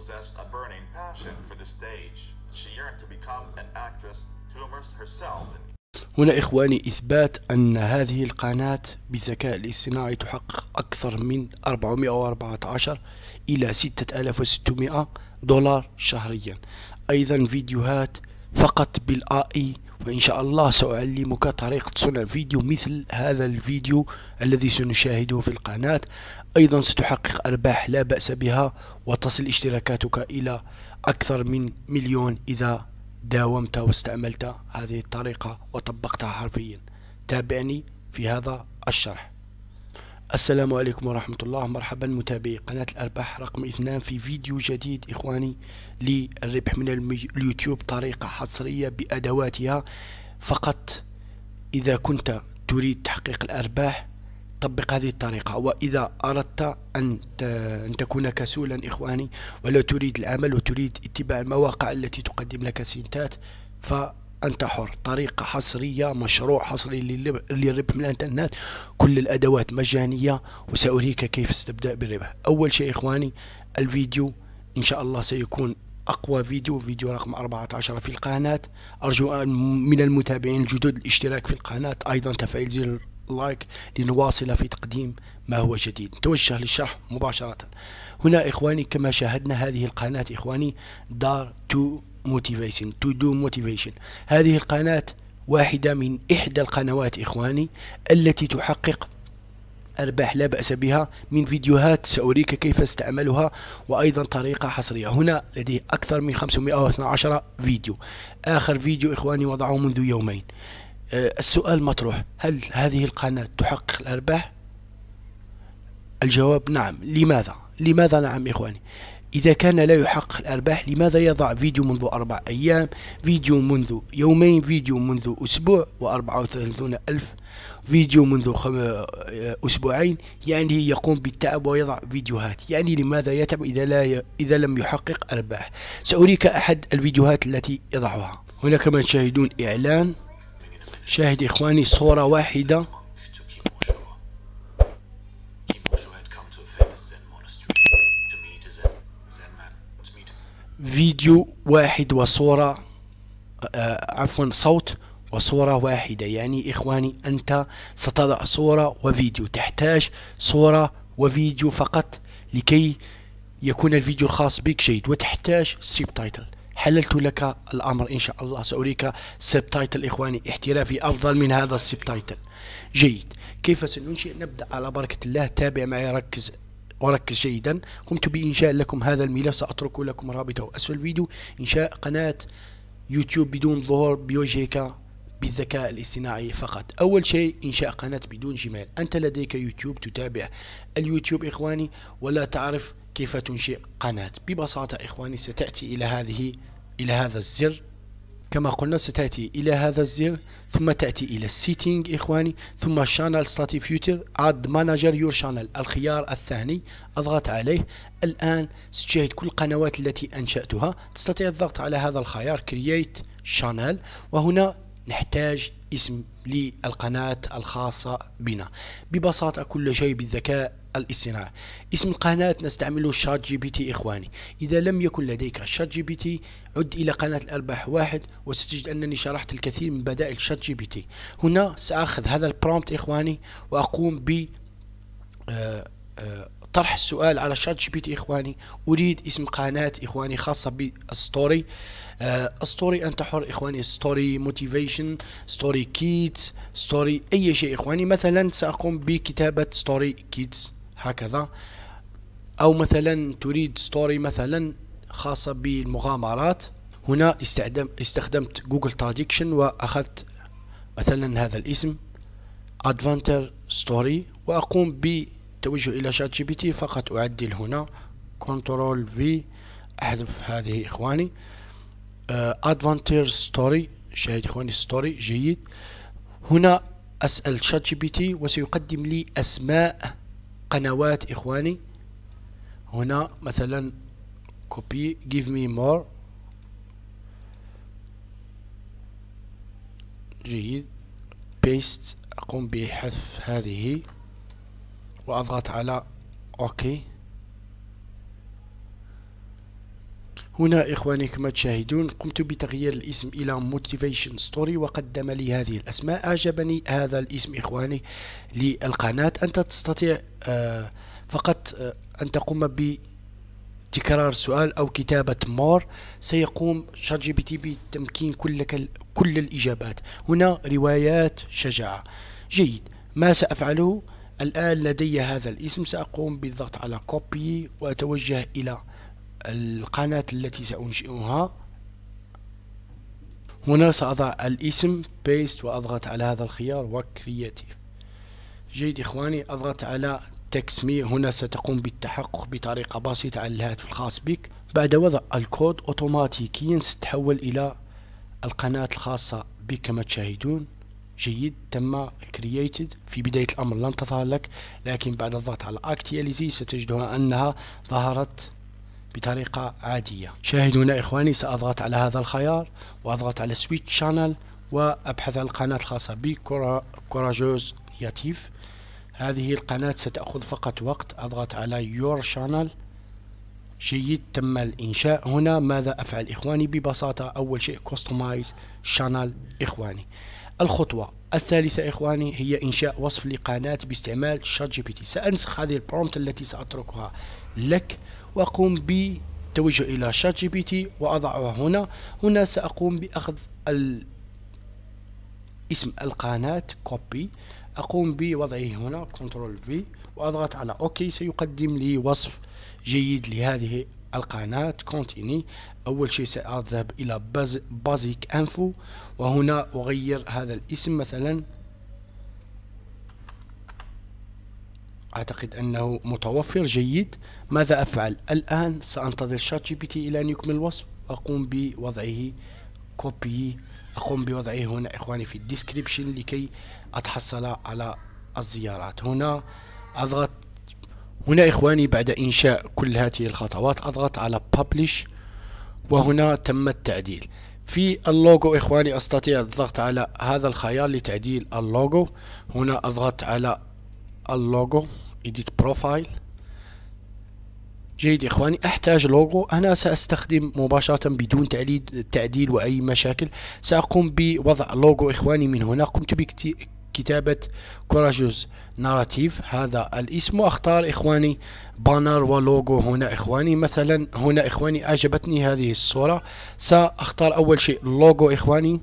possessed a burning passion for the stage. She yearned to become an actress, to immerse herself in هنا إخواني إثبات أن هذه القناة بذكاء الاصطناعي تحقق أكثر من 414 إلى 6600 دولار شهريا أيضا فيديوهات فقط بالآي وإن شاء الله سأعلمك طريقة صنع فيديو مثل هذا الفيديو الذي سنشاهده في القناة أيضا ستحقق أرباح لا بأس بها وتصل اشتراكاتك إلى أكثر من مليون إذا داومت واستعملت هذه الطريقة وطبقتها حرفيا تابعني في هذا الشرح السلام عليكم ورحمة الله مرحبا متابعي قناة الأرباح رقم اثنان في فيديو جديد إخواني للربح من اليوتيوب طريقة حصرية بأدواتها فقط إذا كنت تريد تحقيق الأرباح طبق هذه الطريقة وإذا أردت أن تكون كسولا إخواني ولا تريد العمل وتريد اتباع المواقع التي تقدم لك سنتات ف أنت حر طريقة حصرية مشروع حصري للربح من الإنترنت كل الأدوات مجانية وسأريك كيف استبدأ بالربح أول شيء إخواني الفيديو إن شاء الله سيكون أقوى فيديو فيديو رقم 14 في القناة أرجو من المتابعين الجدد الاشتراك في القناة أيضا تفعيل زر لايك لنواصل في تقديم ما هو جديد نتوجه للشرح مباشرة هنا إخواني كما شاهدنا هذه القناة إخواني دار تو موتيفيشن تو دو موتيفيشن هذه القناة واحدة من إحدى القنوات إخواني التي تحقق أرباح لا بأس بها من فيديوهات سأريك كيف استعملها وأيضا طريقة حصرية هنا لديه أكثر من 512 فيديو آخر فيديو إخواني وضعه منذ يومين أه السؤال مطروح هل هذه القناة تحقق الأرباح؟ الجواب نعم لماذا؟ لماذا نعم إخواني؟ إذا كان لا يحقق الأرباح لماذا يضع فيديو منذ أربع أيام فيديو منذ يومين فيديو منذ أسبوع وأربعة وثلاثون ألف فيديو منذ خم... آه، أسبوعين يعني يقوم بالتعب ويضع فيديوهات يعني لماذا يتعب إذا, لا ي... إذا لم يحقق أرباح سأريك أحد الفيديوهات التي يضعها هناك من تشاهدون إعلان شاهد إخواني صورة واحدة فيديو واحد وصورة آه، عفوا صوت وصورة واحدة يعني إخواني أنت ستضع صورة وفيديو تحتاج صورة وفيديو فقط لكي يكون الفيديو الخاص بك جيد وتحتاج سيب تايتل حللت لك الأمر إن شاء الله سأريك سيب تايتل إخواني احترافي أفضل من هذا السيب تايتل جيد كيف سننشئ نبدأ على بركة الله تابع معي ركز وركز جيدا قمت بإنشاء لكم هذا الملف سأترك لكم رابطه أسفل الفيديو إنشاء قناة يوتيوب بدون ظهور بوجهك بالذكاء الاصطناعي فقط أول شيء إنشاء قناة بدون جمال أنت لديك يوتيوب تتابع اليوتيوب إخواني ولا تعرف كيف تنشئ قناة ببساطة إخواني ستأتي إلى هذه إلى هذا الزر كما قلنا ستأتي إلى هذا الزر ثم تأتي إلى السيتنج إخواني ثم شانل ستاتي فيوتر أد مانجر يور شانل الخيار الثاني أضغط عليه الآن ستشاهد كل القنوات التي أنشأتها تستطيع الضغط على هذا الخيار Create Channel وهنا نحتاج اسم للقناة الخاصة بنا ببساطة كل شيء بالذكاء الاصطناعي اسم قناة نستعمله شات جي بي تي إخواني إذا لم يكن لديك شات جي بي تي عد إلى قناة الأرباح واحد وستجد أنني شرحت الكثير من بدائل شات جي بي تي هنا سأخذ هذا البرومت إخواني وأقوم ب آه، آه، طرح السؤال على شات جي بي تي إخواني أريد اسم قناة إخواني خاصة بالستوري آه، ستوري انت حر اخواني ستوري موتيفيشن ستوري كيدز ستوري اي شيء اخواني مثلا ساقوم بكتابه ستوري كيدز هكذا أو مثلا تريد ستوري مثلا خاصة بالمغامرات هنا استخدمت جوجل تراديكشن وأخذت مثلا هذا الاسم ادفانتر ستوري وأقوم بتوجه إلى شات جي بي تي فقط أعدل هنا كنترول في أحذف هذه إخواني ادفانتر آه، ستوري شاهد إخواني ستوري جيد هنا أسأل شات جي بي تي وسيقدم لي أسماء قنوات إخواني هنا مثلا copy give me more جيد paste أقوم بحذف هذه وأضغط على أوكي هنا إخواني كما تشاهدون قمت بتغيير الاسم إلى موتيفيشن ستوري وقدم لي هذه الأسماء أعجبني هذا الاسم إخواني للقناة أنت تستطيع آه، فقط آه، أن تقوم ب تكرار سؤال أو كتابة مور سيقوم شات جي بي تي بتمكين كل, كل الإجابات هنا روايات شجاعة جيد ما سأفعله الآن لدي هذا الاسم سأقوم بالضغط على كوبي وأتوجه إلى القناة التي سأنشئها هنا سأضع الاسم paste وأضغط على هذا الخيار وكرياتيف جيد إخواني أضغط على تكسمي هنا ستقوم بالتحقق بطريقة بسيطة على الهاتف الخاص بك بعد وضع الكود أوتوماتيكيا ستتحول إلى القناة الخاصة بك كما تشاهدون جيد تم created في بداية الأمر لن تظهر لك لكن بعد الضغط على actualize ستجدها أنها ظهرت بطريقة عادية هنا إخواني سأضغط على هذا الخيار وأضغط على سويتش شانل وأبحث عن القناة الخاصة بكوراجوز نياتيف هذه القناة ستأخذ فقط وقت أضغط على يور شانل جيد تم الإنشاء هنا ماذا أفعل إخواني ببساطة أول شيء كوستمايز شانل إخواني الخطوة الثالثة إخواني هي إنشاء وصف لقناة باستعمال شات جي بي تي سأنسخ هذه البرومت التي سأتركها لك وأقوم بالتوجه إلى شات جي بي تي وأضعه هنا هنا سأقوم بأخذ اسم القناة كوبي أقوم بوضعه هنا كنترول في وأضغط على أوكي سيقدم لي وصف جيد لهذه القناة كونتيني أول شيء سأذهب إلى بازيك أنفو وهنا أغير هذا الاسم مثلا أعتقد أنه متوفر جيد ماذا أفعل الآن سأنتظر شات جي بي تي إلى أن يكمل الوصف أقوم بوضعه كوبي أقوم بوضعه هنا إخواني في الديسكريبشن لكي أتحصل على الزيارات هنا أضغط هنا إخواني بعد إنشاء كل هذه الخطوات أضغط على بابليش وهنا تم التعديل في اللوجو إخواني أستطيع الضغط على هذا الخيار لتعديل اللوجو هنا أضغط على اللوجو ايديت بروفايل جيد اخواني احتاج لوجو انا ساستخدم مباشرة بدون تعديل, تعديل واي مشاكل ساقوم بوضع لوجو اخواني من هنا قمت بكتابة كوراجوز ناراتيف هذا الاسم واختار اخواني بانر ولوجو هنا اخواني مثلا هنا اخواني اعجبتني هذه الصورة ساختار اول شيء لوجو اخواني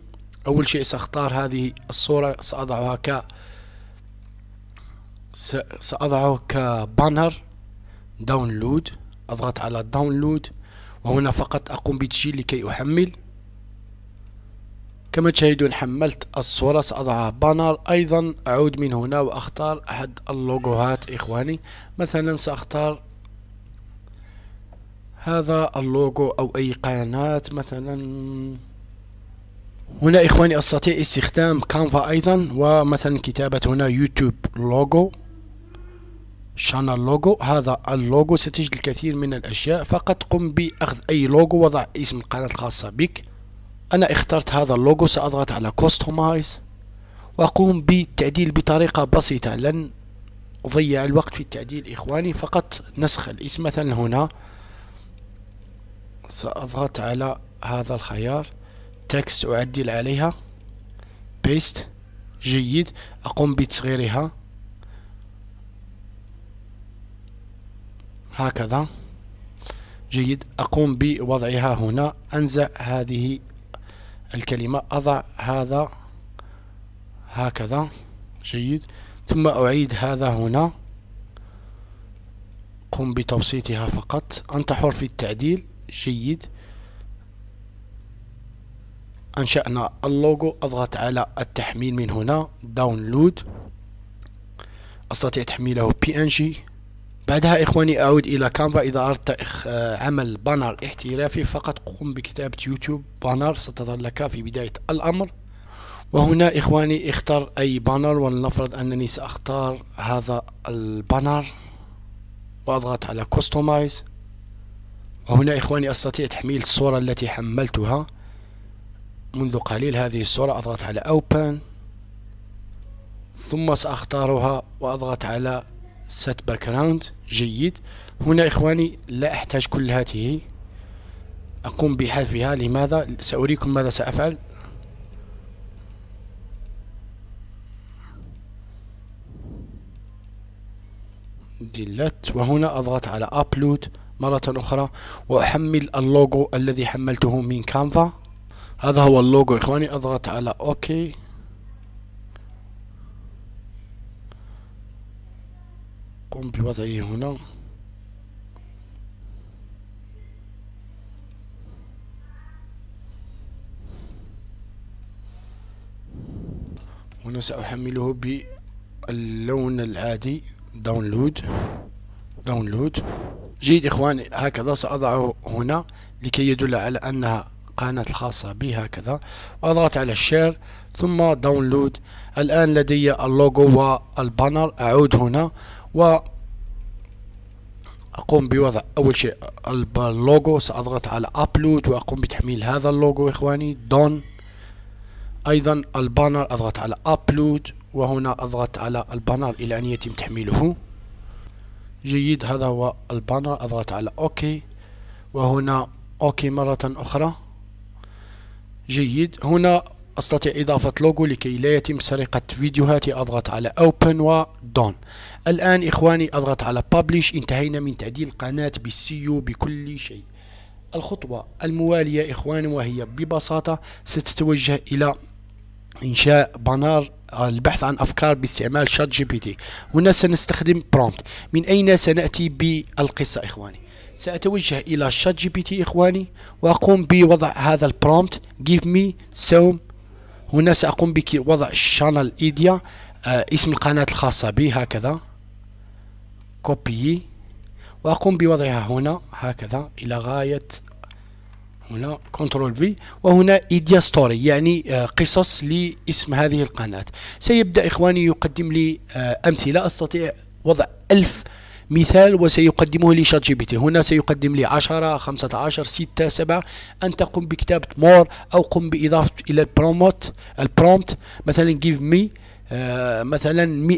اول شيء ساختار هذه الصورة ساضعها ك سأضعه كبانر داونلود أضغط على داونلود وهنا فقط أقوم بتشيل لكي أحمل كما تشاهدون حملت الصورة سأضعها بانر أيضا أعود من هنا وأختار أحد اللوغوهات إخواني مثلا سأختار هذا اللوغو أو أي قناة مثلا هنا إخواني أستطيع استخدام كانفا أيضا ومثلا كتابة هنا يوتيوب لوغو شانا لوجو هذا اللوجو ستجد الكثير من الأشياء فقط قم بأخذ أي لوجو وضع اسم القناة الخاصة بك أنا اخترت هذا اللوجو سأضغط على كوستومايز وأقوم بالتعديل بطريقة بسيطة لن أضيع الوقت في التعديل إخواني فقط نسخ الاسم مثلا هنا سأضغط على هذا الخيار تكست أعدل عليها بيست جيد أقوم بتصغيرها هكذا جيد أقوم بوضعها هنا أنزع هذه الكلمة أضع هذا هكذا جيد ثم أعيد هذا هنا قم بتوسيطها فقط أنت حر في التعديل جيد أنشأنا اللوجو أضغط على التحميل من هنا داونلود أستطيع تحميله بي ان جي بعدها إخواني أعود إلى كانفا إذا أردت آه، عمل بانر احترافي فقط قم بكتابة يوتيوب بانر ستظهر لك في بداية الأمر وهنا إخواني اختر أي بانر ولنفرض أنني سأختار هذا البانر وأضغط على كستومايز وهنا إخواني أستطيع تحميل الصورة التي حملتها منذ قليل هذه الصورة أضغط على أوبن ثم سأختارها وأضغط على set background جيد هنا إخواني لا أحتاج كل هذه أقوم بحذفها لماذا سأريكم ماذا سأفعل ديلت وهنا أضغط على أبلود مرة أخرى وأحمل اللوجو الذي حملته من كانفا هذا هو اللوجو إخواني أضغط على أوكي قم بوضعه هنا هنا سأحمله باللون العادي داونلود داونلود جيد إخواني هكذا سأضعه هنا لكي يدل على أنها قناة الخاصة بي هكذا وأضغط على الشير ثم داونلود الآن لدي اللوجو والبانر أعود هنا و اقوم بوضع اول شيء اللوجو ساضغط على ابلود واقوم بتحميل هذا اللوجو اخواني دون ايضا البانر اضغط على ابلود وهنا اضغط على البانر الى ان يتم تحميله جيد هذا هو البانر اضغط على اوكي وهنا اوكي مرة اخرى جيد هنا أستطيع إضافة لوجو لكي لا يتم سرقة فيديوهاتي أضغط على Open و Done الآن إخواني أضغط على Publish انتهينا من تعديل قناة بالسيو بكل شيء الخطوة الموالية إخواني وهي ببساطة ستتوجه إلى إنشاء بانر البحث عن أفكار باستعمال شات جي بي تي هنا سنستخدم برومت من أين سنأتي بالقصة إخواني سأتوجه إلى شات جي بي تي إخواني وأقوم بوضع هذا البرومت give me some هنا سأقوم بوضع الشانل ايديا آه اسم القناة الخاصة بي هكذا كوبي وأقوم بوضعها هنا هكذا إلى غاية هنا كنترول في وهنا ايديا ستوري يعني آه، قصص لاسم هذه القناة سيبدأ إخواني يقدم لي آه، أمثلة أستطيع وضع ألف مثال وسيقدمه لي شات جي بي تي هنا سيقدم لي 10 15 6 7 ان تقوم بكتابة مور أو قم بإضافة إلى البروموت البرومت مثلا جيف مي آه، مثلا 100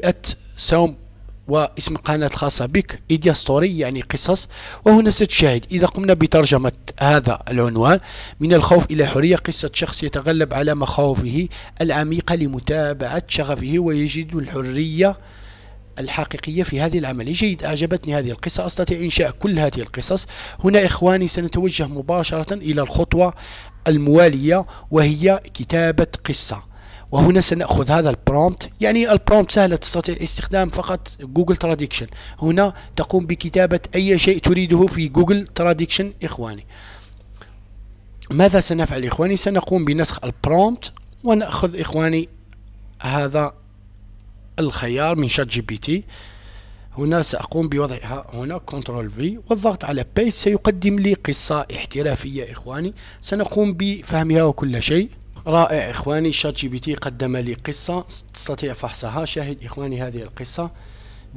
سوم واسم قناة خاصة بك إيديا ستوري يعني قصص وهنا ستشاهد إذا قمنا بترجمة هذا العنوان من الخوف إلى حرية قصة شخص يتغلب على مخاوفه العميقة لمتابعة شغفه ويجد الحرية الحقيقية في هذه العملية جيد أعجبتني هذه القصة أستطيع إنشاء كل هذه القصص هنا إخواني سنتوجه مباشرة إلى الخطوة الموالية وهي كتابة قصة وهنا سنأخذ هذا البرومت يعني البرومت سهلة تستطيع استخدام فقط جوجل تراديكشن هنا تقوم بكتابة أي شيء تريده في جوجل تراديكشن إخواني ماذا سنفعل إخواني سنقوم بنسخ البرومت ونأخذ إخواني هذا الخيار من شات جي بي تي هنا سأقوم بوضعها هنا كنترول في والضغط على بيس سيقدم لي قصة احترافية إخواني سنقوم بفهمها وكل شيء رائع إخواني شات جي بي تي قدم لي قصة تستطيع فحصها شاهد إخواني هذه القصة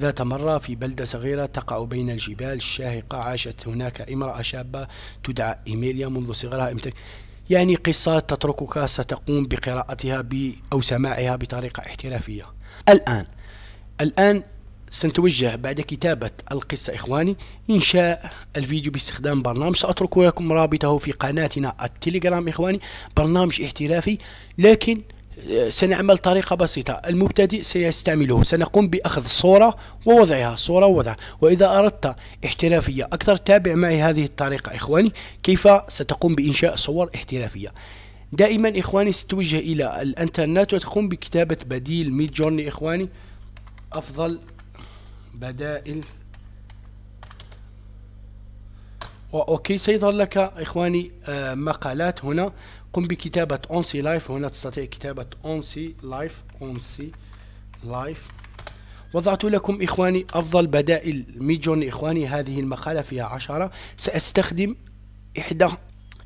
ذات مرة في بلدة صغيرة تقع بين الجبال الشاهقة عاشت هناك امرأة شابة تدعى إيميليا منذ صغرها امتلك يعني قصة تتركك ستقوم بقراءتها أو سماعها بطريقة احترافية الآن الآن سنتوجه بعد كتابة القصة إخواني إنشاء الفيديو باستخدام برنامج سأترك لكم رابطه في قناتنا التليجرام إخواني برنامج احترافي لكن آه، سنعمل طريقة بسيطة المبتدئ سيستعمله سنقوم بأخذ صورة ووضعها صورة ووضع وإذا أردت احترافية أكثر تابع معي هذه الطريقة إخواني كيف ستقوم بإنشاء صور احترافية دائما إخواني ستوجه إلى الإنترنت وتقوم بكتابة بديل ميد جورني إخواني أفضل بدائل اوكي سيظهر لك إخواني آه مقالات هنا قم بكتابة أونسي لايف هنا تستطيع كتابة أونسي لايف أونسي لايف وضعت لكم إخواني أفضل بدائل ميجون إخواني هذه المقالة فيها عشرة سأستخدم إحدى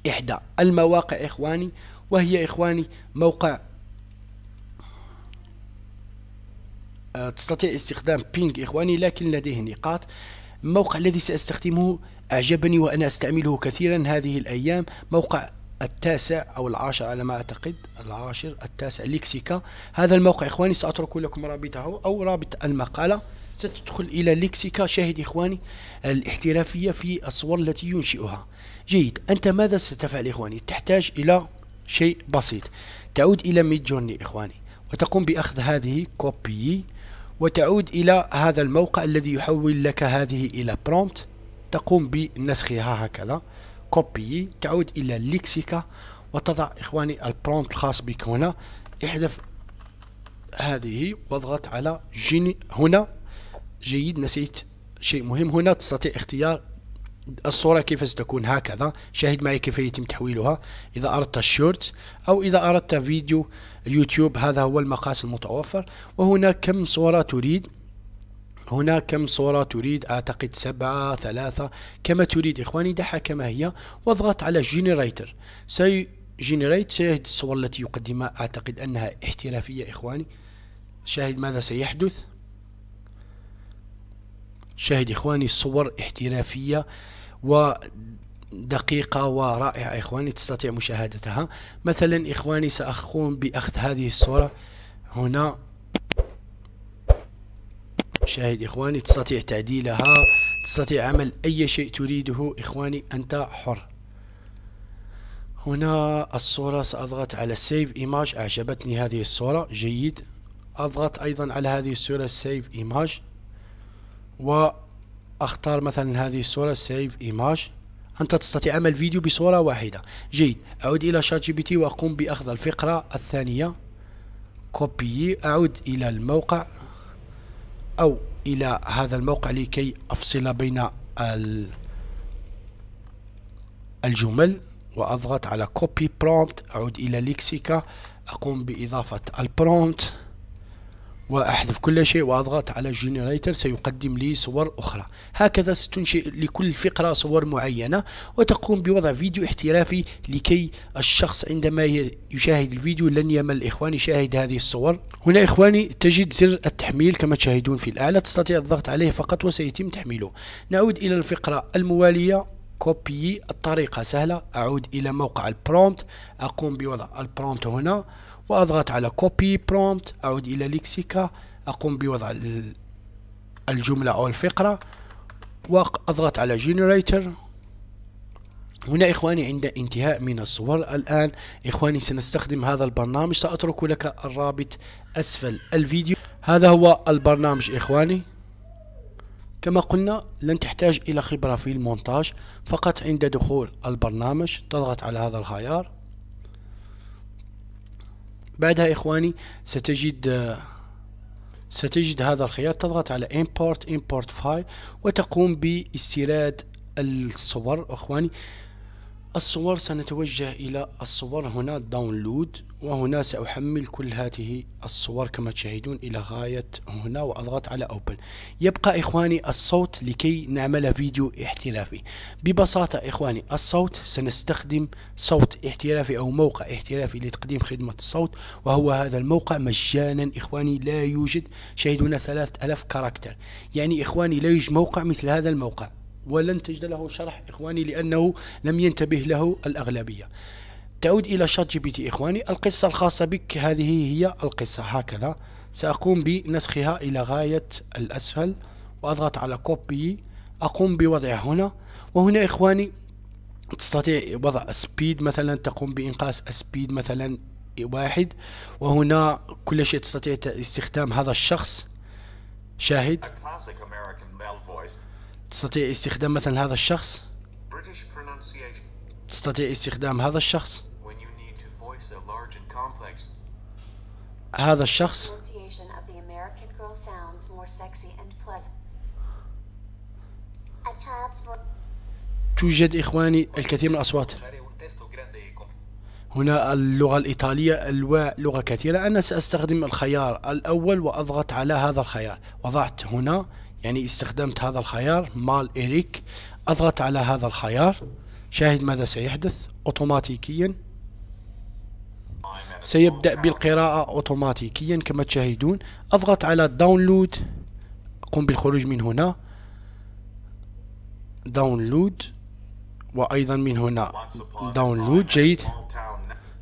إحدى المواقع إخواني وهي إخواني موقع آه، تستطيع استخدام بينج إخواني لكن لديه نقاط الموقع الذي سأستخدمه أعجبني وأنا أستعمله كثيرا هذه الأيام موقع التاسع أو العاشر على ما أعتقد العاشر التاسع ليكسيكا هذا الموقع إخواني سأترك لكم رابطه أو رابط المقالة ستدخل إلى ليكسيكا شاهد إخواني الاحترافية في الصور التي ينشئها جيد أنت ماذا ستفعل إخواني تحتاج إلى شيء بسيط تعود إلى ميد جورني إخواني وتقوم بأخذ هذه كوبي وتعود إلى هذا الموقع الذي يحول لك هذه إلى برومت تقوم بنسخها هكذا كوبي تعود إلى ليكسيكا وتضع إخواني البرومت الخاص بك هنا احذف هذه واضغط على جيني هنا جيد نسيت شيء مهم هنا تستطيع اختيار الصورة كيف ستكون هكذا شاهد معي كيف يتم تحويلها إذا أردت الشورت أو إذا أردت فيديو اليوتيوب هذا هو المقاس المتوفر وهنا كم صورة تريد هنا كم صورة تريد أعتقد سبعة ثلاثة كما تريد إخواني دعها كما هي واضغط على جينيريتر سي جينيريت شاهد الصور التي يقدمها أعتقد أنها احترافية إخواني شاهد ماذا سيحدث شاهد إخواني الصور احترافية ودقيقة ورائعة إخواني تستطيع مشاهدتها مثلا إخواني سأقوم بأخذ هذه الصورة هنا شاهد إخواني تستطيع تعديلها تستطيع عمل أي شيء تريده إخواني أنت حر هنا الصورة سأضغط على سيف إيماج أعجبتني هذه الصورة جيد أضغط أيضا على هذه الصورة سيف إيماج و اختار مثلا هذه الصورة سيف ايماج انت تستطيع عمل فيديو بصورة واحدة جيد اعود الى شات جي بي تي واقوم باخذ الفقرة الثانية كوبي اعود الى الموقع او الى هذا الموقع لكي افصل بين الجمل واضغط على كوبي برومبت اعود الى ليكسيكا اقوم باضافة البرومبت وأحذف كل شيء وأضغط على جنريتر سيقدم لي صور أخرى هكذا ستنشئ لكل فقرة صور معينة وتقوم بوضع فيديو احترافي لكي الشخص عندما يشاهد الفيديو لن يمل إخواني شاهد هذه الصور هنا إخواني تجد زر التحميل كما تشاهدون في الأعلى تستطيع الضغط عليه فقط وسيتم تحميله نعود إلى الفقرة الموالية كوبي الطريقة سهلة أعود إلى موقع البرومت أقوم بوضع البرومت هنا وأضغط على copy prompt أعود إلى ليكسيكا أقوم بوضع الجملة أو الفقرة وأضغط على generator هنا إخواني عند انتهاء من الصور الآن إخواني سنستخدم هذا البرنامج سأترك لك الرابط أسفل الفيديو هذا هو البرنامج إخواني كما قلنا لن تحتاج إلى خبرة في المونتاج فقط عند دخول البرنامج تضغط على هذا الخيار بعدها إخواني ستجد ستجد هذا الخيار تضغط على import import file وتقوم باستيراد الصور إخواني الصور سنتوجه إلى الصور هنا داونلود وهنا سأحمل كل هذه الصور كما تشاهدون إلى غاية هنا وأضغط على أوبن يبقى إخواني الصوت لكي نعمل فيديو احترافي ببساطة إخواني الصوت سنستخدم صوت احترافي أو موقع احترافي لتقديم خدمة الصوت وهو هذا الموقع مجانا إخواني لا يوجد شاهدون 3000 كاركتر يعني إخواني لا يوجد موقع مثل هذا الموقع ولن تجد له شرح إخواني لأنه لم ينتبه له الأغلبية تعود إلى شات جي بي تي إخواني القصة الخاصة بك هذه هي القصة هكذا سأقوم بنسخها إلى غاية الأسفل وأضغط على كوبي أقوم بوضعها هنا وهنا إخواني تستطيع وضع سبيد مثلا تقوم بإنقاص سبيد مثلا واحد وهنا كل شيء تستطيع استخدام هذا الشخص شاهد تستطيع استخدام مثلا هذا الشخص تستطيع استخدام هذا الشخص هذا الشخص توجد إخواني الكثير من الأصوات هنا اللغة الإيطالية الواء لغة كثيرة أنا سأستخدم الخيار الأول وأضغط على هذا الخيار وضعت هنا يعني استخدمت هذا الخيار مال إريك أضغط على هذا الخيار شاهد ماذا سيحدث أوتوماتيكيا سيبدأ بالقراءة أوتوماتيكيا كما تشاهدون أضغط على داونلود قم بالخروج من هنا داونلود وأيضا من هنا داونلود جيد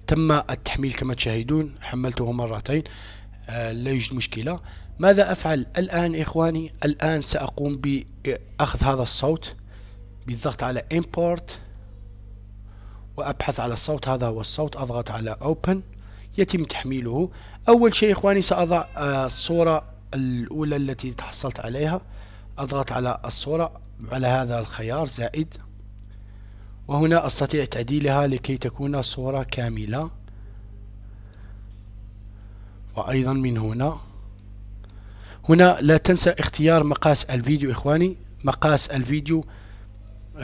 تم التحميل كما تشاهدون حملته مرتين آه لا يوجد مشكلة ماذا أفعل الآن إخواني الآن سأقوم بأخذ هذا الصوت بالضغط على import وأبحث على الصوت هذا هو الصوت أضغط على open يتم تحميله أول شيء إخواني سأضع آه، الصورة الأولى التي تحصلت عليها أضغط على الصورة على هذا الخيار زائد وهنا أستطيع تعديلها لكي تكون صورة كاملة وأيضا من هنا هنا لا تنسى اختيار مقاس الفيديو إخواني مقاس الفيديو 19.16.9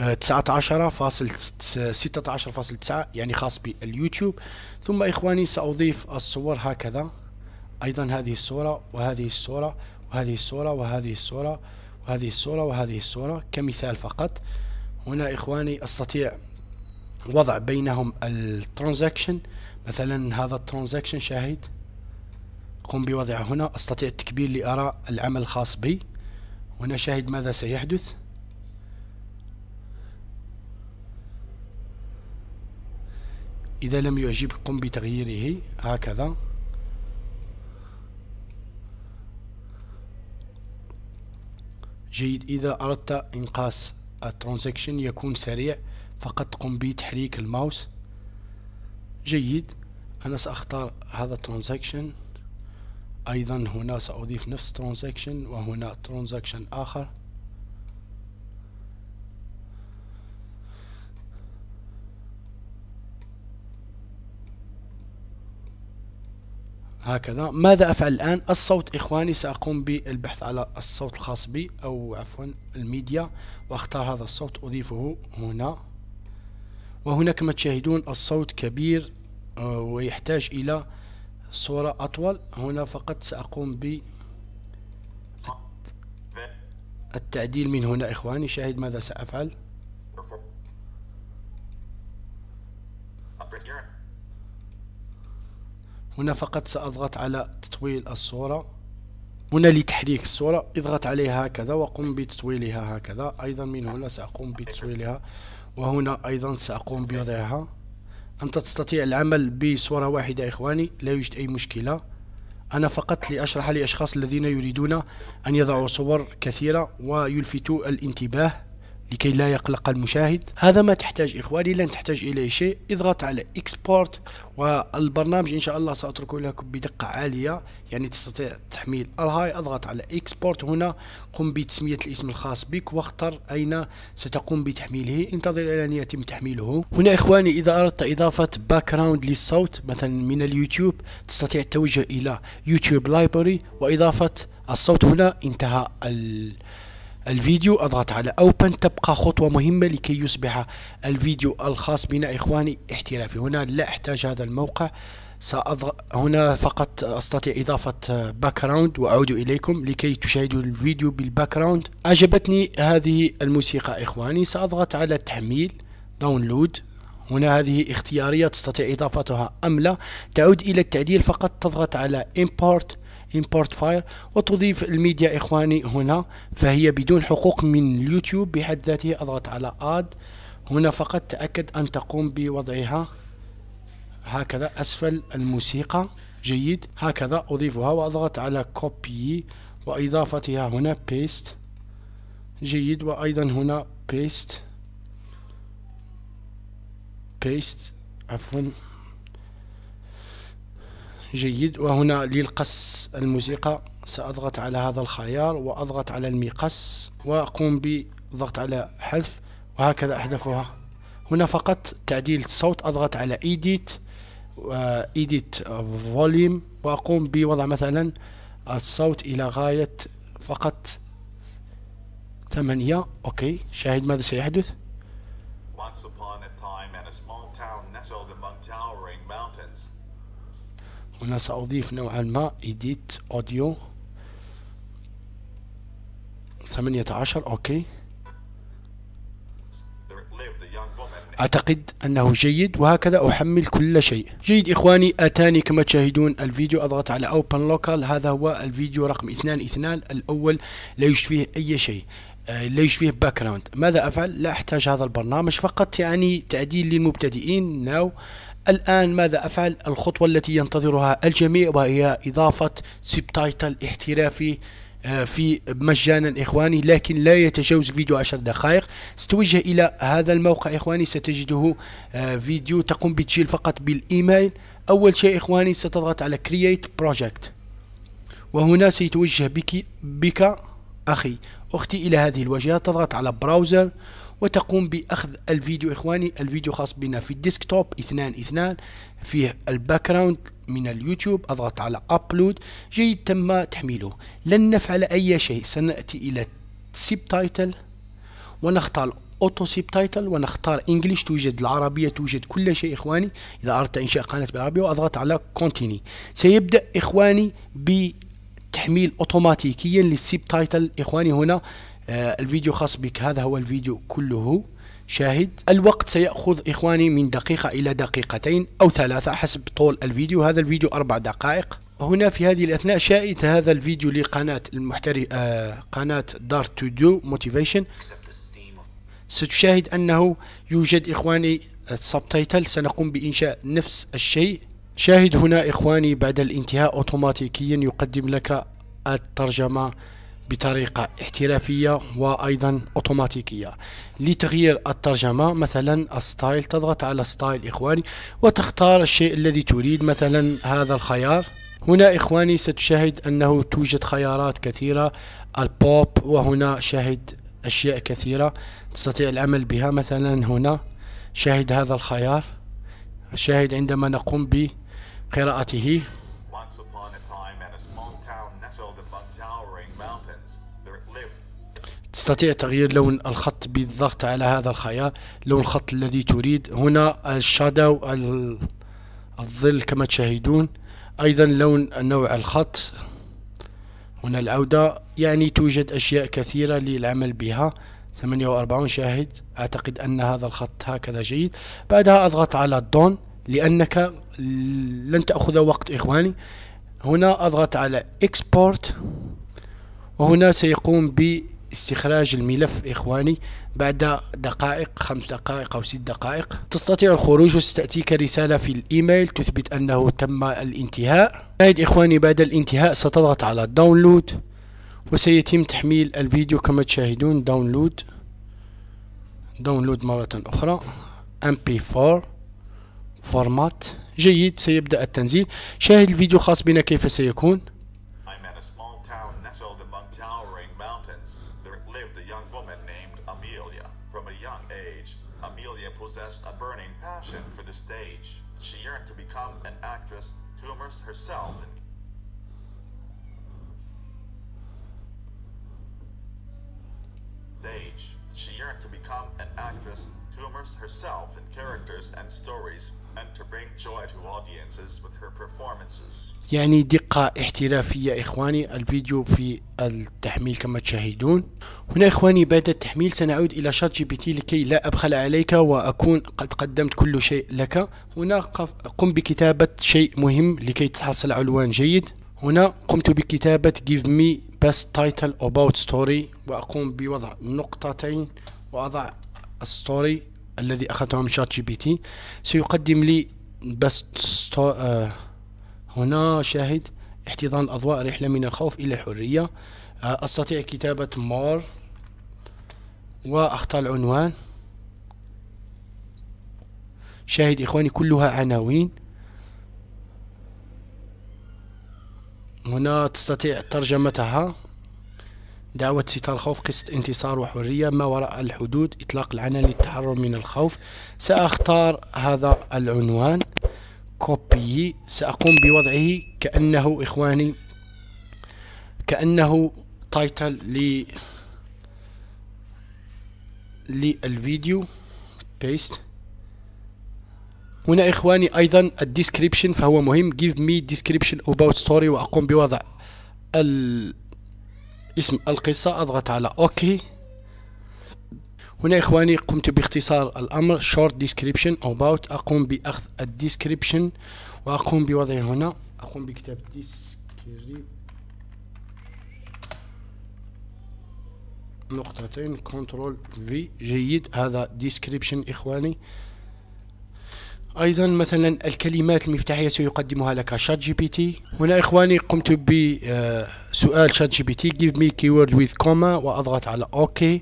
آه، يعني خاص باليوتيوب ثم إخواني سأضيف الصور هكذا أيضا هذه الصورة وهذه الصورة وهذه الصورة وهذه الصورة وهذه الصورة وهذه الصورة كمثال فقط هنا إخواني أستطيع وضع بينهم الترانزاكشن مثلا هذا الترانزاكشن شاهد قم بوضع هنا أستطيع التكبير لأرى العمل الخاص بي هنا شاهد ماذا سيحدث إذا لم يعجبك قم بتغييره هكذا جيد إذا أردت إنقاص الترانزكشن يكون سريع فقط قم بتحريك الماوس جيد أنا سأختار هذا الترانزكشن ايضا هنا ساضيف نفس ترانزاكشن وهنا ترانزاكشن اخر هكذا ماذا افعل الان الصوت اخواني ساقوم بالبحث على الصوت الخاص بي او عفوا الميديا واختار هذا الصوت اضيفه هنا وهنا كما تشاهدون الصوت كبير آه، ويحتاج الى صورة أطول هنا فقط سأقوم ب التعديل من هنا إخواني شاهد ماذا سأفعل هنا فقط سأضغط على تطويل الصورة هنا لتحريك الصورة اضغط عليها هكذا وقم بتطويلها هكذا أيضا من هنا سأقوم بتطويلها وهنا أيضا سأقوم بوضعها أنت تستطيع العمل بصورة واحدة إخواني لا يوجد أي مشكلة أنا فقط لأشرح لأشخاص الذين يريدون أن يضعوا صور كثيرة ويلفتوا الانتباه لكي لا يقلق المشاهد هذا ما تحتاج إخواني لن تحتاج إليه شيء اضغط على إكسبورت والبرنامج إن شاء الله سأتركه لكم بدقة عالية يعني تستطيع تحميل الهاي اضغط على إكسبورت هنا قم بتسمية الاسم الخاص بك واختر أين ستقوم بتحميله انتظر إلى أن يتم تحميله هنا إخواني إذا أردت إضافة باك جراوند للصوت مثلا من اليوتيوب تستطيع التوجه إلى يوتيوب لايبرري وإضافة الصوت هنا انتهى ال الفيديو اضغط على اوبن تبقى خطوة مهمة لكي يصبح الفيديو الخاص بنا اخواني احترافي هنا لا احتاج هذا الموقع سأضغط هنا فقط استطيع اضافة باكراوند واعود اليكم لكي تشاهدوا الفيديو بالباكراوند اعجبتني هذه الموسيقى اخواني ساضغط على تحميل داونلود هنا هذه اختيارية تستطيع إضافتها أم لا تعود إلى التعديل فقط تضغط على import import file وتضيف الميديا إخواني هنا فهي بدون حقوق من اليوتيوب بحد ذاته أضغط على add هنا فقط تأكد أن تقوم بوضعها هكذا أسفل الموسيقى جيد هكذا أضيفها وأضغط على copy وإضافتها هنا paste جيد وأيضا هنا paste paste عفوا جيد وهنا للقص الموسيقى سأضغط على هذا الخيار وأضغط على المقص وأقوم بضغط على حذف وهكذا أحذفها هنا فقط تعديل الصوت أضغط على إيديت وإيديت فوليم وأقوم بوضع مثلا الصوت إلى غاية فقط ثمانية أوكي شاهد ماذا سيحدث Once upon a time and a small town nestled among towering mountains هنا سأضيف نوعا ما إيديت أوديو 18 أوكي أعتقد أنه جيد وهكذا أحمل كل شيء جيد إخواني أتاني كما تشاهدون الفيديو أضغط على Open Local هذا هو الفيديو رقم اثنان اثنان الأول لا يوجد فيه أي شيء آه، لا يوجد فيه باك ماذا أفعل؟ لا أحتاج هذا البرنامج فقط يعني تعديل للمبتدئين ناو الآن ماذا أفعل؟ الخطوة التي ينتظرها الجميع وهي إضافة سبتايتل احترافي آه، في مجانا إخواني لكن لا يتجاوز فيديو عشر دقائق ستوجه إلى هذا الموقع إخواني ستجده آه، فيديو تقوم بتشيل فقط بالإيميل أول شيء إخواني ستضغط على Create Project وهنا سيتوجه بك, بك أخي أختي إلى هذه الواجهة تضغط على براوزر وتقوم بأخذ الفيديو إخواني الفيديو خاص بنا في الديسكتوب اثنان اثنان فيه الباك من اليوتيوب أضغط على أبلود جيد تم تحميله لن نفعل أي شيء سنأتي إلى سيب تايتل ونختار اوتو سيب تايتل ونختار انجلش توجد العربيه توجد كل شيء اخواني اذا اردت انشاء قناه بالعربيه واضغط على كونتيني سيبدا اخواني بتحميل اوتوماتيكيا للسيب تايتل اخواني هنا آه، الفيديو خاص بك هذا هو الفيديو كله شاهد الوقت سيأخذ إخواني من دقيقة إلى دقيقتين أو ثلاثة حسب طول الفيديو هذا الفيديو أربع دقائق هنا في هذه الأثناء شاهدت هذا الفيديو لقناة المحترف آه قناة دار تو دو موتيفيشن ستشاهد أنه يوجد إخواني السبتايتل آه، سنقوم بإنشاء نفس الشيء شاهد هنا إخواني بعد الانتهاء أوتوماتيكيا يقدم لك الترجمة بطريقة احترافية وأيضا أوتوماتيكية لتغيير الترجمة مثلا الستايل تضغط على ستايل إخواني وتختار الشيء الذي تريد مثلا هذا الخيار هنا إخواني ستشاهد أنه توجد خيارات كثيرة البوب وهنا شاهد أشياء كثيرة تستطيع العمل بها مثلا هنا شاهد هذا الخيار شاهد عندما نقوم بقراءته تستطيع تغيير لون الخط بالضغط على هذا الخيار لون الخط الذي تريد هنا الشادو الظل كما تشاهدون ايضا لون نوع الخط هنا العودة يعني توجد اشياء كثيرة للعمل بها 48 شاهد اعتقد ان هذا الخط هكذا جيد بعدها اضغط على الدون لانك لن تاخذ وقت اخواني هنا اضغط على اكسبورت وهنا سيقوم ب استخراج الملف إخواني بعد دقائق خمس دقائق أو ست دقائق تستطيع الخروج وستأتيك رسالة في الإيميل تثبت أنه تم الانتهاء شاهد إخواني بعد الانتهاء ستضغط على داونلود وسيتم تحميل الفيديو كما تشاهدون داونلود داونلود مرة أخرى MP4 فورمات جيد سيبدأ التنزيل شاهد الفيديو خاص بنا كيف سيكون the stage. She yearned to become an actress, to immerse herself in stage. She yearned to become an actress, to immerse herself in characters and stories يعني دقة احترافية إخواني الفيديو في التحميل كما تشاهدون هنا إخواني بعد التحميل سنعود إلى شات جي بي تي لكي لا أبخل عليك وأكون قد قدمت كل شيء لك هنا قم بكتابة شيء مهم لكي تحصل عنوان جيد هنا قمت بكتابة give me best title about story وأقوم بوضع نقطتين وأضع الستوري الذي أخذته من شات جي بي تي سيقدم لي بس آه، هنا شاهد احتضان الأضواء رحلة من الخوف إلى الحرية آه، أستطيع كتابة مار وأختار العنوان شاهد إخواني كلها عناوين هنا تستطيع ترجمتها دعوة ستار خوف قصة انتصار وحرية ما وراء الحدود إطلاق العنان للتحرر من الخوف سأختار هذا العنوان كوبي سأقوم بوضعه كأنه إخواني كأنه تايتل ل للفيديو بيست هنا إخواني أيضا الديسكريبشن فهو مهم give me description about story وأقوم بوضع اسم القصة أضغط على أوكي هنا إخواني قمت باختصار الأمر short description about أقوم بأخذ الديسكريبشن وأقوم بوضعه هنا أقوم بكتاب نقطتين كنترول في جيد هذا ديسكريبشن إخواني ايضا مثلا الكلمات المفتاحيه سيقدمها لك شات جي بي تي هنا اخواني قمت بسؤال شات جي بي تي give me keyword with comma واضغط على اوكي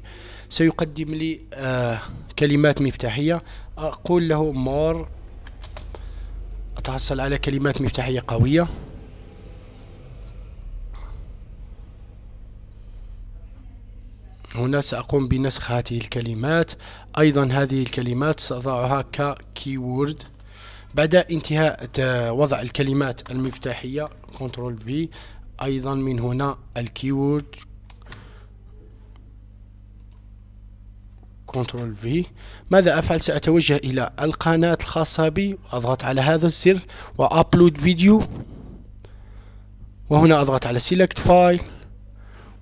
سيقدم لي آه، كلمات مفتاحيه اقول له more اتحصل على كلمات مفتاحيه قويه هنا سأقوم بنسخ هذه الكلمات أيضا هذه الكلمات سأضعها ككيورد بعد انتهاء وضع الكلمات المفتاحية كنترول في أيضا من هنا الكيورد كنترول في ماذا أفعل سأتوجه إلى القناة الخاصة بي أضغط على هذا الزر وأبلود فيديو وهنا أضغط على سيلكت فايل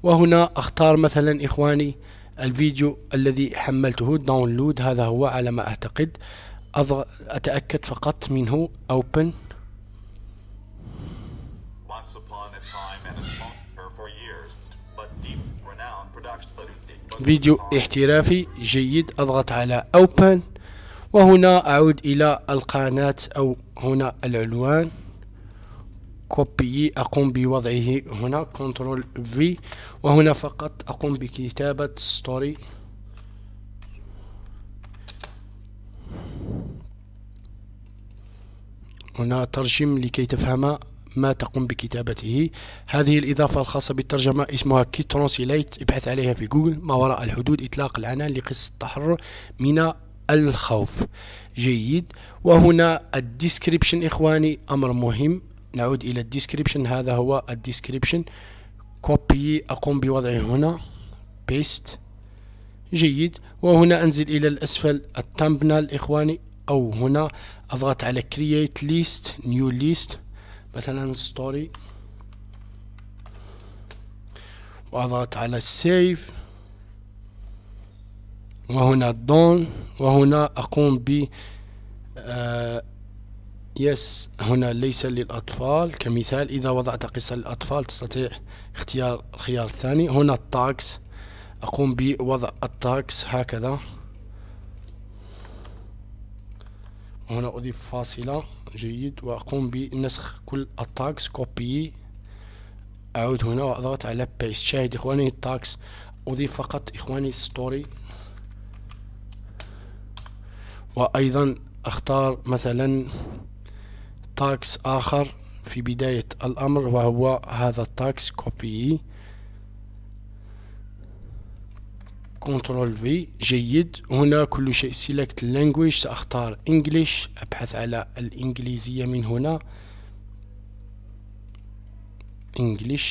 وهنا أختار مثلا إخواني الفيديو الذي حملته داونلود هذا هو على ما أعتقد أتأكد فقط منه اوبن فيديو احترافي جيد أضغط على اوبن وهنا أعود إلى القناة أو هنا العنوان كوبي أقوم بوضعه هنا كنترول في وهنا فقط أقوم بكتابة ستوري هنا ترجم لكي تفهم ما تقوم بكتابته هذه الإضافة الخاصة بالترجمة اسمها كي ترانسليت ابحث عليها في جوجل ما وراء الحدود إطلاق العنان لقصة التحرر من الخوف جيد وهنا الديسكريبشن إخواني أمر مهم نعود الى الديسكريبشن هذا هو الديسكريبشن كوبي اقوم بوضعه هنا بيست جيد وهنا انزل الى الاسفل التامبنال اخواني او هنا اضغط على كرييت ليست نيو ليست مثلا ستوري واضغط على سيف وهنا دون وهنا اقوم ب آه يس هنا ليس للأطفال كمثال إذا وضعت قصة للأطفال تستطيع اختيار الخيار الثاني هنا التاكس أقوم بوضع التاكس هكذا هنا أضيف فاصلة جيد وأقوم بنسخ كل التاكس كوبي أعود هنا وأضغط على بيست شاهد إخواني التاكس أضيف فقط إخواني ستوري وأيضا أختار مثلا تاكس آخر في بداية الأمر وهو هذا التاكس كوبي كنترول في جيد هنا كل شيء سيلكت لانجويج سأختار انجليش أبحث على الإنجليزية من هنا انجليش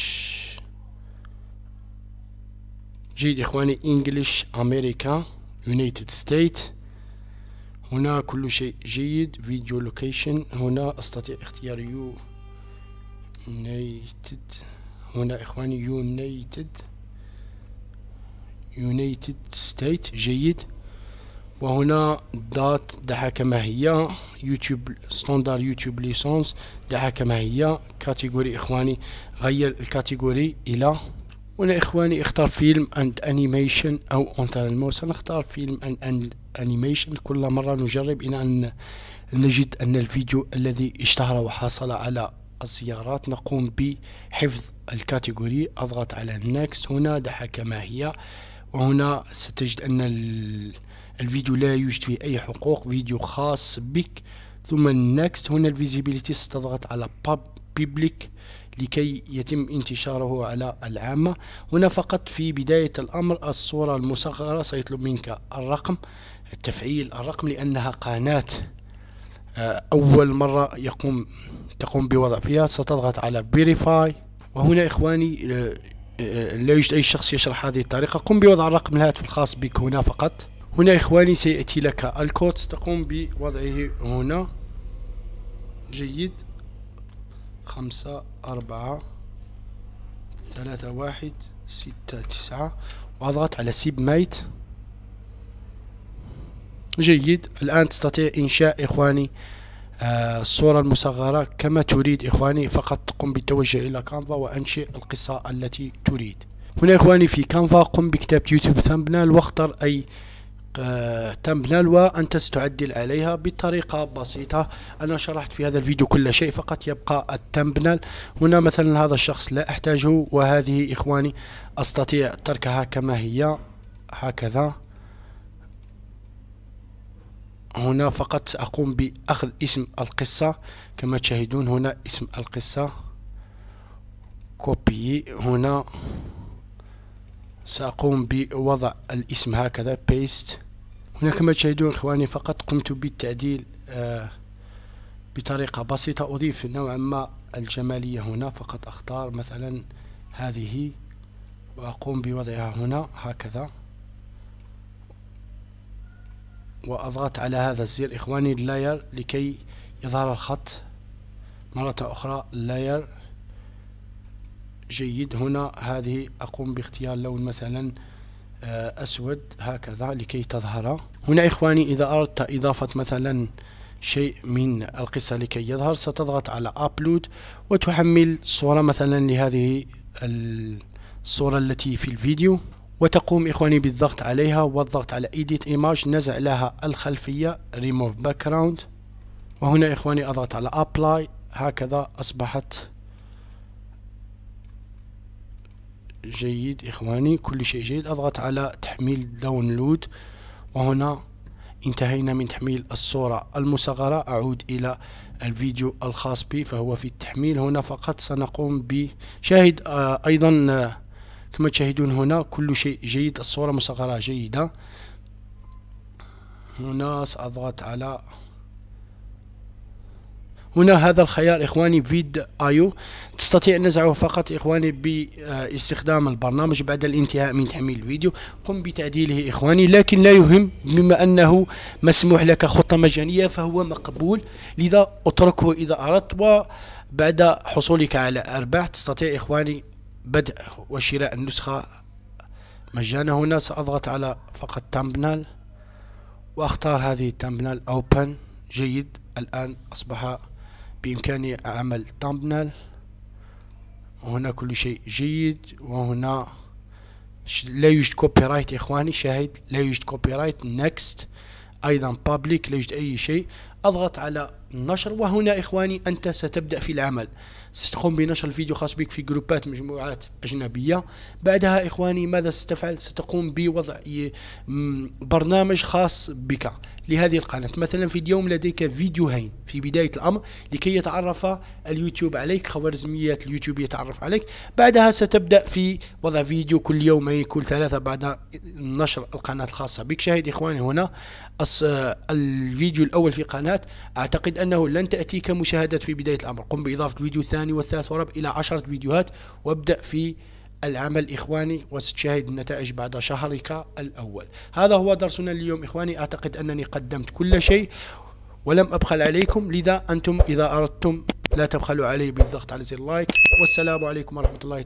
جيد إخواني انجليش أمريكا يونايتد ستيت هنا كل شيء جيد فيديو لوكيشن هنا استطيع اختيار يونايتد هنا اخواني يونايتد يونايتد ستيت جيد وهنا دات دعها كما هي يوتيوب ستاندر يوتيوب ليسونس دعها كما هي كاتيجوري اخواني غير الكاتيجوري الى وانا اخواني اختار فيلم اند انيميشن او انتر الموت سنختار فيلم اند انيميشن كل مرة نجرب الى ان نجد ان الفيديو الذي اشتهر وحصل على الزيارات نقوم بحفظ الكاتيجوري اضغط على next هنا دعها كما هي وهنا ستجد ان الفيديو لا يوجد فيه اي حقوق فيديو خاص بك ثم next هنا الفيزيبيليتي ستضغط على public لكي يتم انتشاره على العامة هنا فقط في بداية الأمر الصورة المصغرة سيطلب منك الرقم تفعيل الرقم لأنها قناة آه، أول مرة يقوم تقوم بوضع فيها ستضغط على Verify وهنا إخواني آه، آه، لا يوجد أي شخص يشرح هذه الطريقة قم بوضع الرقم الهاتف الخاص بك هنا فقط هنا إخواني سيأتي لك الكود ستقوم بوضعه هنا جيد خمسة أربعة ثلاثة واحد ستة تسعة وأضغط على سيب ميت جيد الآن تستطيع إنشاء إخواني آه الصورة المصغرة كما تريد إخواني فقط قم بالتوجه إلى كانفا وأنشئ القصة التي تريد هنا إخواني في كانفا قم بكتابة يوتيوب ثمبنال واختر أي نلوى وأنت ستعدل عليها بطريقة بسيطة أنا شرحت في هذا الفيديو كل شيء فقط يبقى التمبنل هنا مثلا هذا الشخص لا أحتاجه وهذه إخواني أستطيع تركها كما هي هكذا هنا فقط سأقوم بأخذ اسم القصة كما تشاهدون هنا اسم القصة كوبي هنا سأقوم بوضع الاسم هكذا paste هنا كما تشاهدون إخواني فقط قمت بالتعديل آه، بطريقة بسيطة أضيف نوعا ما الجمالية هنا فقط أختار مثلا هذه وأقوم بوضعها هنا هكذا وأضغط على هذا الزر إخواني اللاير لكي يظهر الخط مرة أخرى اللاير جيد هنا هذه أقوم باختيار لون مثلا آه، أسود هكذا لكي تظهر هنا إخواني إذا أردت إضافة مثلا شيء من القصة لكي يظهر ستضغط على أبلود وتحمل صورة مثلا لهذه الصورة التي في الفيديو وتقوم إخواني بالضغط عليها والضغط على Edit Image نزع لها الخلفية Remove Background وهنا إخواني أضغط على Apply هكذا أصبحت جيد إخواني كل شيء جيد أضغط على تحميل داونلود وهنا انتهينا من تحميل الصورة المصغرة أعود إلى الفيديو الخاص بي فهو في التحميل هنا فقط سنقوم بشاهد آه، أيضا آه، كما تشاهدون هنا كل شيء جيد الصورة مصغرة جيدة هنا سأضغط على هنا هذا الخيار إخواني فيد آيو تستطيع نزعه فقط إخواني باستخدام البرنامج بعد الانتهاء من تحميل الفيديو قم بتعديله إخواني لكن لا يهم بما أنه مسموح لك خطة مجانية فهو مقبول لذا اتركه إذا أردت وبعد حصولك على أرباح تستطيع إخواني بدء وشراء النسخة مجانا هنا سأضغط على فقط تامبنال وأختار هذه التامبنال أوبن جيد الآن أصبح بإمكاني عمل تامبنال وهنا كل شيء جيد وهنا لا يوجد كوبي رايت يا إخواني شاهد لا يوجد كوبي رايت نكست أيضا بابليك لا يوجد أي شيء أضغط على النشر وهنا إخواني أنت ستبدأ في العمل ستقوم بنشر الفيديو خاص بك في جروبات مجموعات أجنبية بعدها إخواني ماذا ستفعل ستقوم بوضع برنامج خاص بك لهذه القناة مثلا في اليوم لديك فيديوهين في بداية الأمر لكي يتعرف اليوتيوب عليك خوارزميات اليوتيوب يتعرف عليك بعدها ستبدأ في وضع فيديو كل يومين كل ثلاثة بعد نشر القناة الخاصة بك شاهد إخواني هنا الفيديو الأول في قناة أعتقد أنه لن تأتيك مشاهدات في بداية الأمر قم بإضافة فيديو ثاني الثاني والثالث وربع إلى عشرة فيديوهات وابدأ في العمل إخواني وستشاهد النتائج بعد شهرك الأول هذا هو درسنا اليوم إخواني أعتقد أنني قدمت كل شيء ولم أبخل عليكم لذا أنتم إذا أردتم لا تبخلوا علي بالضغط على زر اللايك والسلام عليكم ورحمة الله تعالى